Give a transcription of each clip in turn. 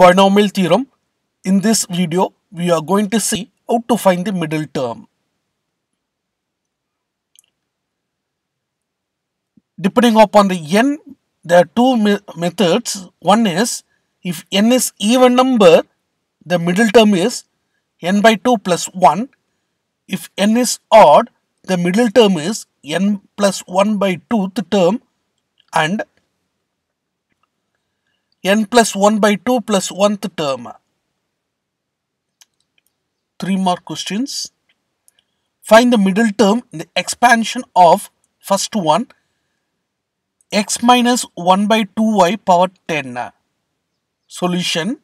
binomial theorem. In this video, we are going to see how to find the middle term. Depending upon the n, there are two me methods. One is, if n is even number, the middle term is n by 2 plus 1. If n is odd, the middle term is n plus 1 by 2th term and n plus 1 by 2 plus 1th term. 3 more questions. Find the middle term in the expansion of first one x minus 1 by 2y power 10. Solution.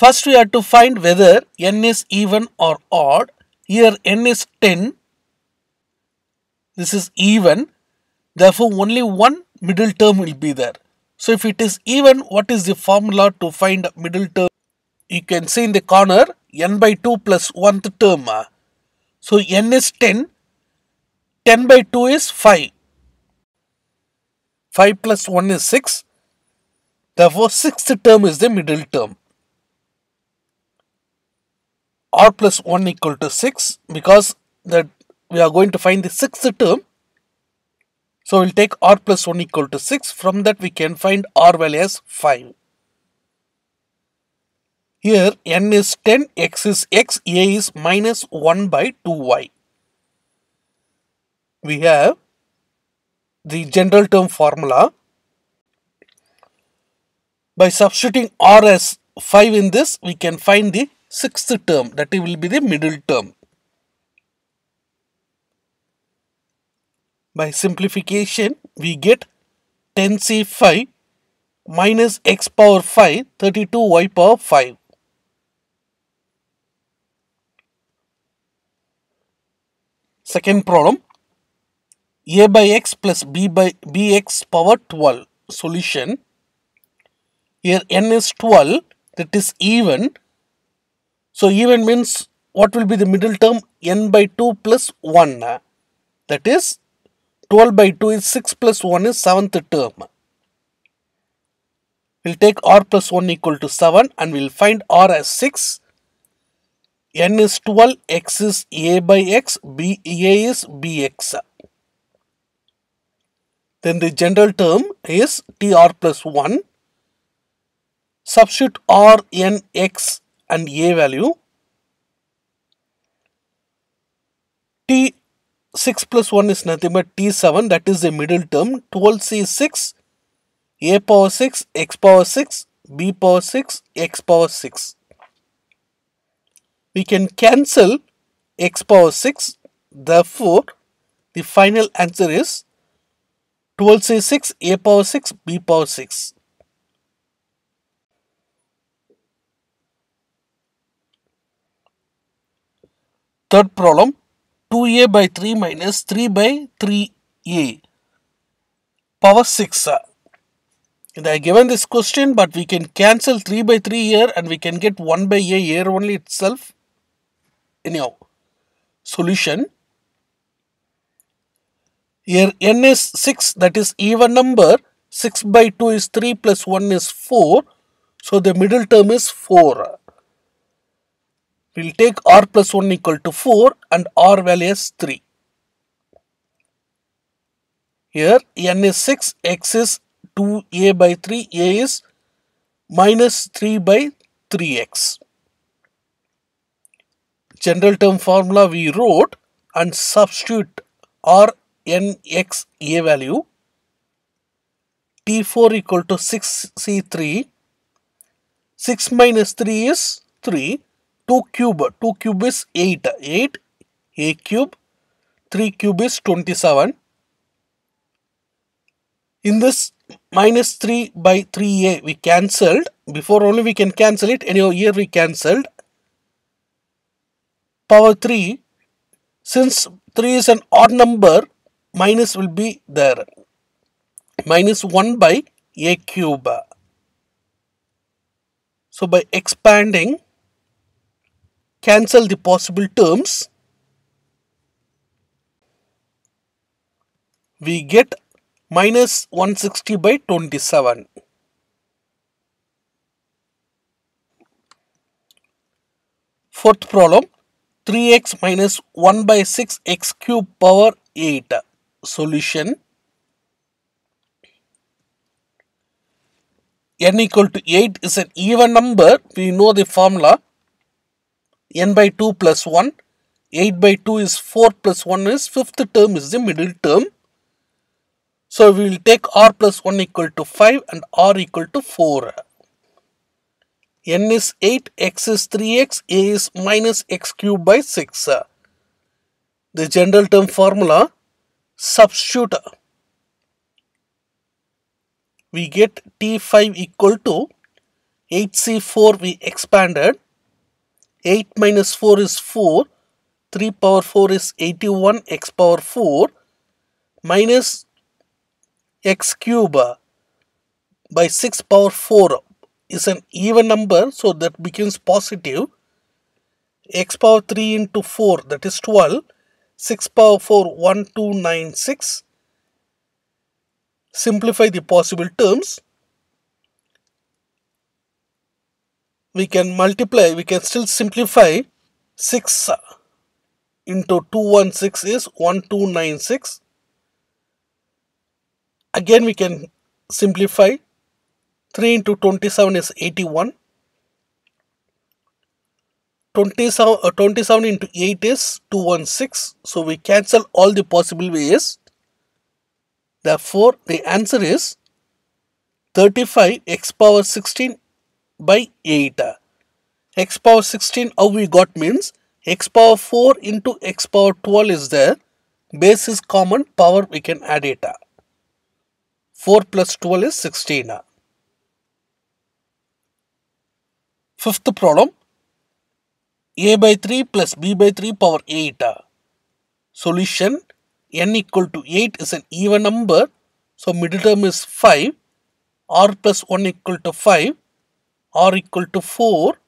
First we have to find whether n is even or odd. Here n is 10. This is even. Therefore only one middle term will be there. So if it is even, what is the formula to find middle term? You can see in the corner n by 2 plus 1th term. So n is 10, 10 by 2 is 5. 5 plus 1 is 6. Therefore, 6th term is the middle term. r plus 1 equal to 6 because that we are going to find the 6th term so we'll take r plus 1 equal to 6. From that we can find r value as 5. Here n is 10, x is x, a is minus 1 by 2y. We have the general term formula. By substituting r as 5 in this, we can find the sixth term that will be the middle term. By simplification, we get 10c5 minus x power 5, 32y power 5. Second problem, a by x plus b by bx power 12 solution. Here n is 12, that is even. So even means what will be the middle term? n by 2 plus 1. That is 12 by 2 is 6 plus 1 is 7th term. We'll take r plus 1 equal to 7 and we'll find r as 6. n is 12, x is a by x, b a is bx. Then the general term is tr plus 1. Substitute r, n, x and a value. t 6 plus 1 is nothing but T7 that is the middle term 12C 6 A power 6 X power 6 B power 6 X power 6. We can cancel X power 6 therefore the final answer is 12C 6 A power 6 B power 6. Third problem 2a by 3 minus 3 by 3a power 6. And I given this question but we can cancel 3 by 3 here and we can get 1 by a here only itself. Anyhow, solution. Here n is 6 that is even number 6 by 2 is 3 plus 1 is 4. So the middle term is 4. We will take r plus 1 equal to 4 and r value is 3. Here n is 6, x is 2a by 3, a is minus 3 by 3x. General term formula we wrote and substitute r n x a value t4 equal to 6c3 6 minus 3 is 3 2 cube 2 cube is 8 8 a cube 3 cube is 27 in this minus 3 by 3a we cancelled before only we can cancel it anyhow here we cancelled power 3 since 3 is an odd number minus will be there minus 1 by a cube so by expanding cancel the possible terms. We get minus 160 by 27. Fourth problem 3x minus 1 by 6 x cube power 8 solution n equal to 8 is an even number we know the formula n by 2 plus 1, 8 by 2 is 4 plus 1 is 5th term is the middle term. So we will take r plus 1 equal to 5 and r equal to 4. n is 8, x is 3x, a is minus x cubed by 6. The general term formula substitute we get T5 equal to 8C4 we expanded 8 minus 4 is 4. 3 power 4 is 81 x power 4 minus x cube by 6 power 4 is an even number so that becomes positive x power 3 into 4 that is 12 6 power 4 1296 simplify the possible terms we can multiply, we can still simplify 6 into 216 is 1296. Again, we can simplify 3 into 27 is 81. 27, uh, 27 into 8 is 216. So we cancel all the possible ways. Therefore, the answer is 35 x power 16 by 8. x power 16 how we got means x power 4 into x power 12 is there. Base is common power we can add it. 4 plus 12 is 16. Fifth problem a by 3 plus b by 3 power 8. Solution n equal to 8 is an even number. So middle term is 5. r plus 1 equal to 5 r equal to 4,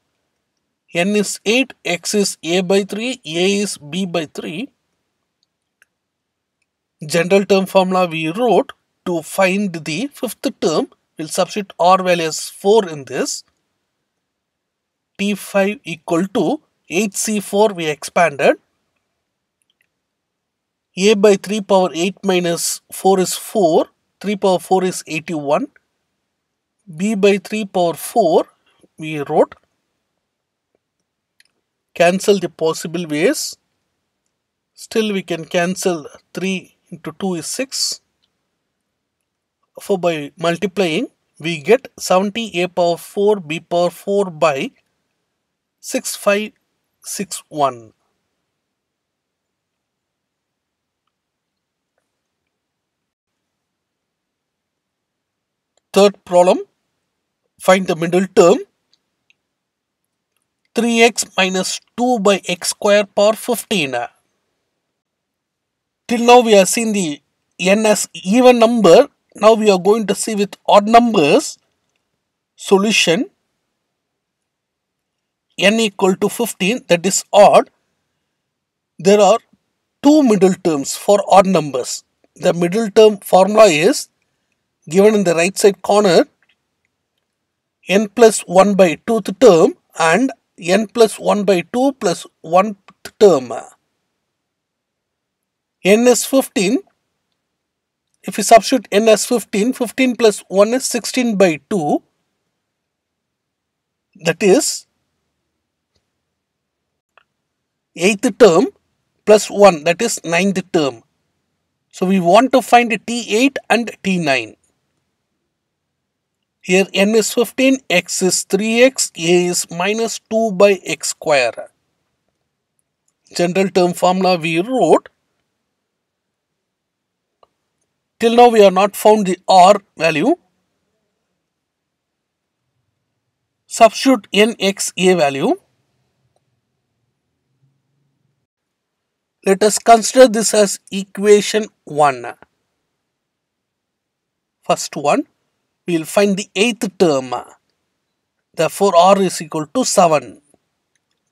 n is 8, x is a by 3, a is b by 3. General term formula we wrote to find the fifth term, we'll substitute r value as 4 in this. t5 equal to 8c4 we expanded. a by 3 power 8 minus 4 is 4, 3 power 4 is 81. b by 3 power 4 we wrote cancel the possible ways still we can cancel 3 into 2 is 6 so by multiplying we get 70 a power 4 b power 4 by 6561 third problem find the middle term 3x minus 2 by x square power 15. Till now we have seen the n as even number. Now we are going to see with odd numbers solution n equal to 15 that is odd. There are two middle terms for odd numbers. The middle term formula is given in the right side corner n plus 1 by 2th term and n plus 1 by 2 plus 1th term. n is 15. If we substitute n as 15, 15 plus 1 is 16 by 2. That is 8th term plus 1 that is 9th term. So we want to find T8 and T9. Here n is 15, x is 3x, a is minus 2 by x square. General term formula we wrote. Till now we have not found the r value. Substitute nxa value. Let us consider this as equation 1. First one we will find the eighth term. Therefore, r is equal to 7.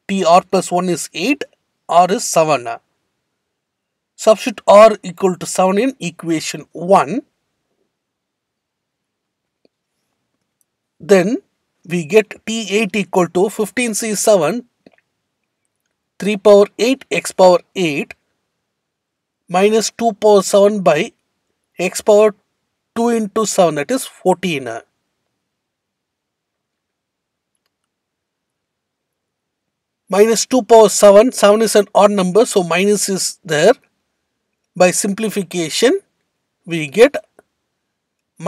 tr plus 1 is 8, r is 7. Substitute r equal to 7 in equation 1. Then we get t8 equal to 15c7 3 power 8 x power 8 minus 2 power 7 by x power 2 into 7 that is 14 minus 2 power 7 7 is an odd number so minus is there by simplification we get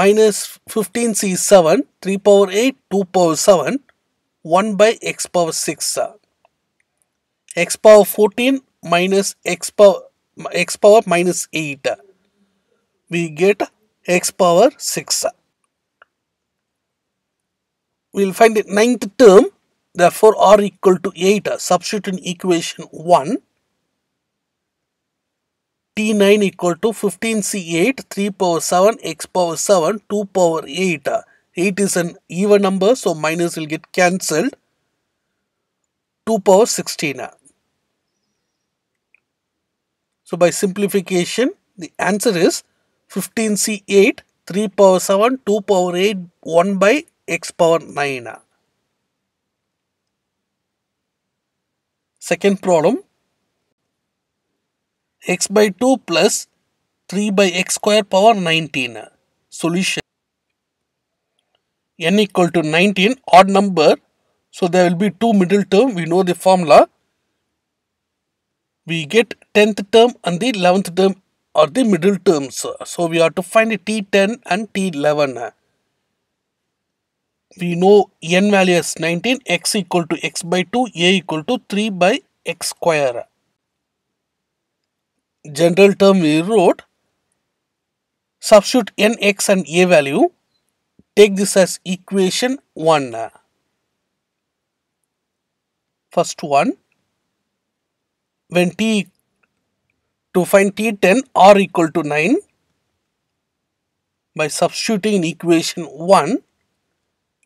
minus 15 c 7 3 power 8 2 power 7 1 by x power 6 x power 14 minus x power x power minus 8 we get x power 6. We will find the ninth term therefore r equal to 8 substitute in equation 1 t9 equal to 15c8 3 power 7 x power 7 2 power 8 8 is an even number so minus will get cancelled 2 power 16 so by simplification the answer is 15c8 3 power 7 2 power 8 1 by x power 9. Second problem x by 2 plus 3 by x square power 19. Solution n equal to 19 odd number so there will be two middle term we know the formula we get 10th term and the 11th term are the middle terms. So we have to find T10 and T11. We know n value is 19, x equal to x by 2, a equal to 3 by x square. General term we wrote, substitute n, x and a value, take this as equation 1. First one, when t to find T10 r equal to 9 by substituting in equation 1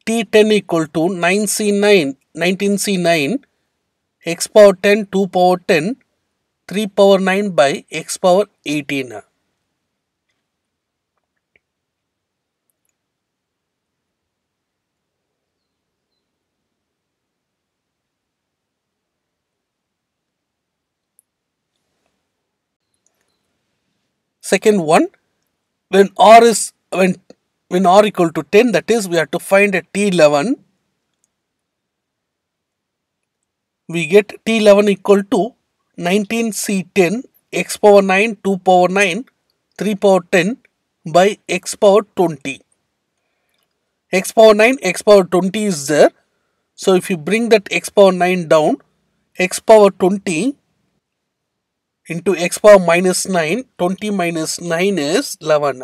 T10 equal to 9C9 19C9 x power 10 2 power 10 3 power 9 by x power 18. second one when r is when when r equal to 10 that is we have to find a t11 we get t11 equal to 19c10 x power 9 2 power 9 3 power 10 by x power 20 x power 9 x power 20 is there so if you bring that x power 9 down x power 20 into x power minus 9, 20 minus 9 is 11.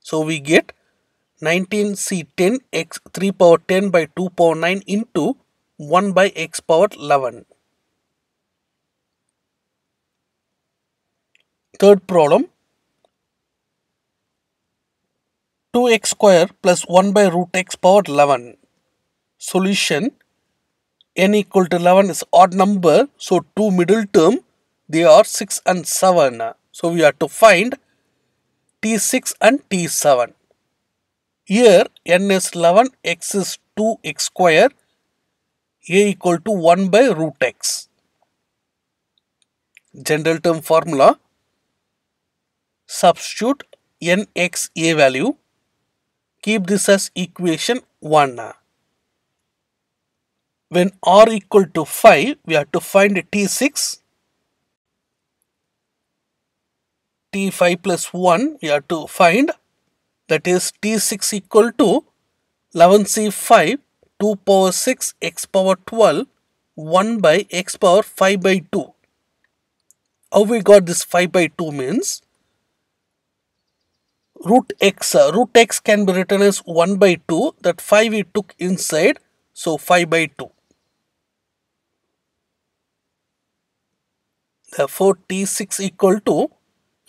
So we get 19C10 x 3 power 10 by 2 power 9 into 1 by x power 11. Third problem 2x square plus 1 by root x power 11. Solution n equal to 11 is odd number so 2 middle term they are 6 and 7. So we have to find T6 and T7. Here n is 11, x is 2, x square, a equal to 1 by root x. General term formula, substitute n x a value, keep this as equation 1. When r equal to 5, we have to find T6 t5 plus 1 we have to find that is t6 equal to 11c5 2 power 6 x power 12 1 by x power 5 by 2. How we got this 5 by 2 means root x uh, root x can be written as 1 by 2 that 5 we took inside so 5 by 2. Therefore t6 equal to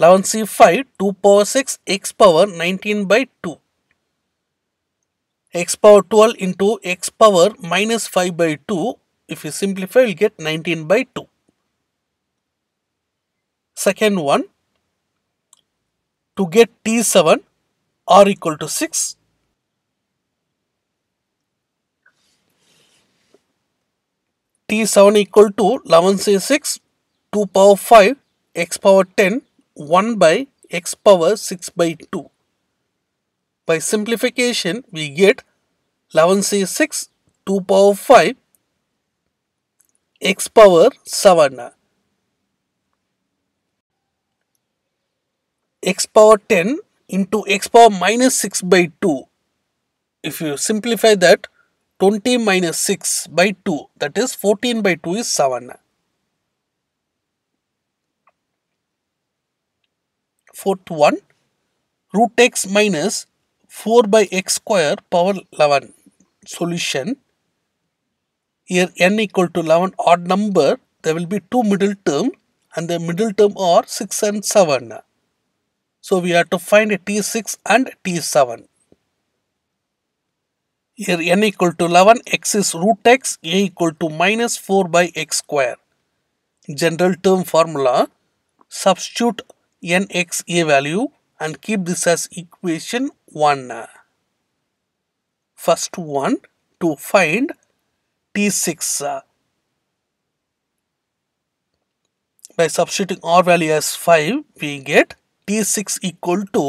11c5 2 power 6 x power 19 by 2 x power 12 into x power minus 5 by 2 if you simplify you'll get 19 by 2 second one to get t7 r equal to 6 t7 equal to 11 c 6 2 power 5 x power 10 1 by x power 6 by 2. By simplification, we get 11c6 2 power 5 x power 7 x power 10 into x power minus 6 by 2. If you simplify that, 20 minus 6 by 2 that is 14 by 2 is 7. fourth one root x minus 4 by x square power 11 solution here n equal to 11 odd number there will be two middle term and the middle term are 6 and 7 so we have to find t6 and t7 here n equal to 11 x is root x a equal to minus 4 by x square general term formula substitute nx a value and keep this as equation 1. First one to find t6 by substituting r value as 5 we get t6 equal to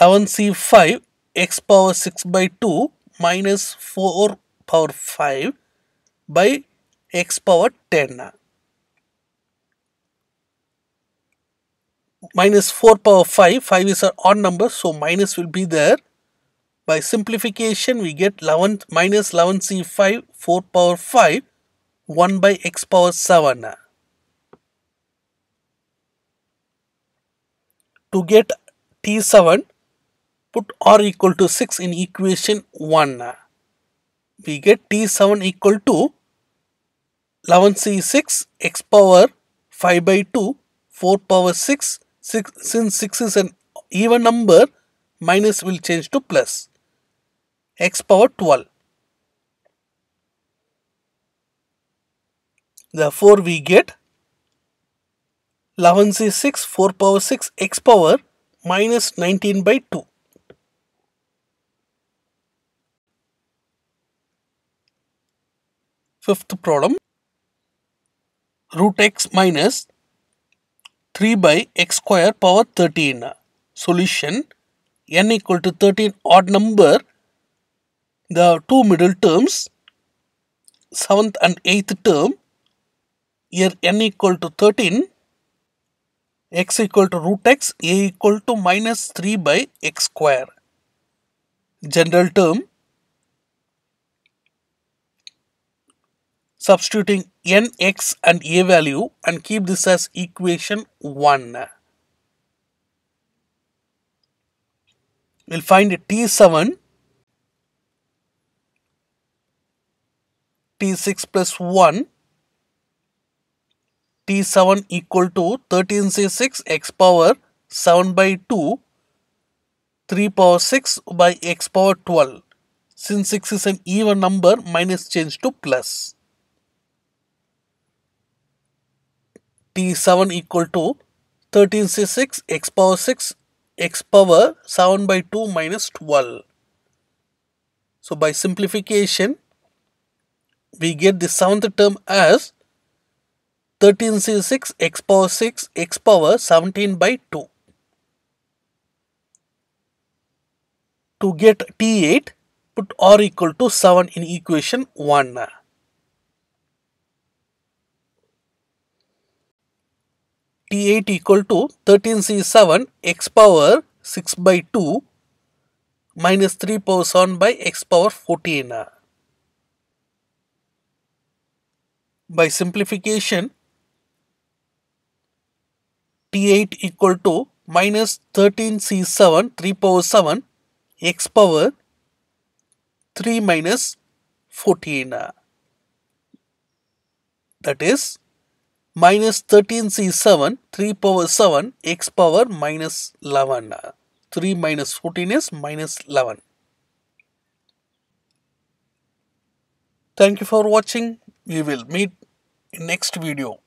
11c5 x power 6 by 2 minus 4 power 5 by x power 10. minus 4 power 5, 5 is an odd number, so minus will be there. By simplification, we get 11 minus 11c5, 4 power 5, 1 by x power 7. To get t7, put r equal to 6 in equation 1. We get t7 equal to 11c6 x power 5 by 2 4 power 6 Six, since 6 is an even number, minus will change to plus. x power 12. Therefore, we get 11 is 6, 4 power 6, x power minus 19 by 2. Fifth problem, root x minus 3 by x square power 13. Solution n equal to 13 odd number the two middle terms seventh and eighth term here n equal to 13 x equal to root x a equal to minus 3 by x square general term substituting nx and a value and keep this as equation 1. We'll find T7, T6 plus 1, T7 equal to 13C6 x power 7 by 2, 3 power 6 by x power 12. Since 6 is an even number, minus change to plus. T7 equal to 13C6 x power 6 x power 7 by 2 minus 12. So by simplification, we get the seventh term as 13C6 x power 6 x power 17 by 2. To get T8, put R equal to 7 in equation 1. T8 equal to 13C7 x power 6 by 2 minus 3 power 7 by x power 14. By simplification, T8 equal to minus 13C7 3 power 7 x power 3 minus 14. That is minus 13c7 3 power 7 x power minus 11 3 minus 14 is minus 11 thank you for watching we will meet in next video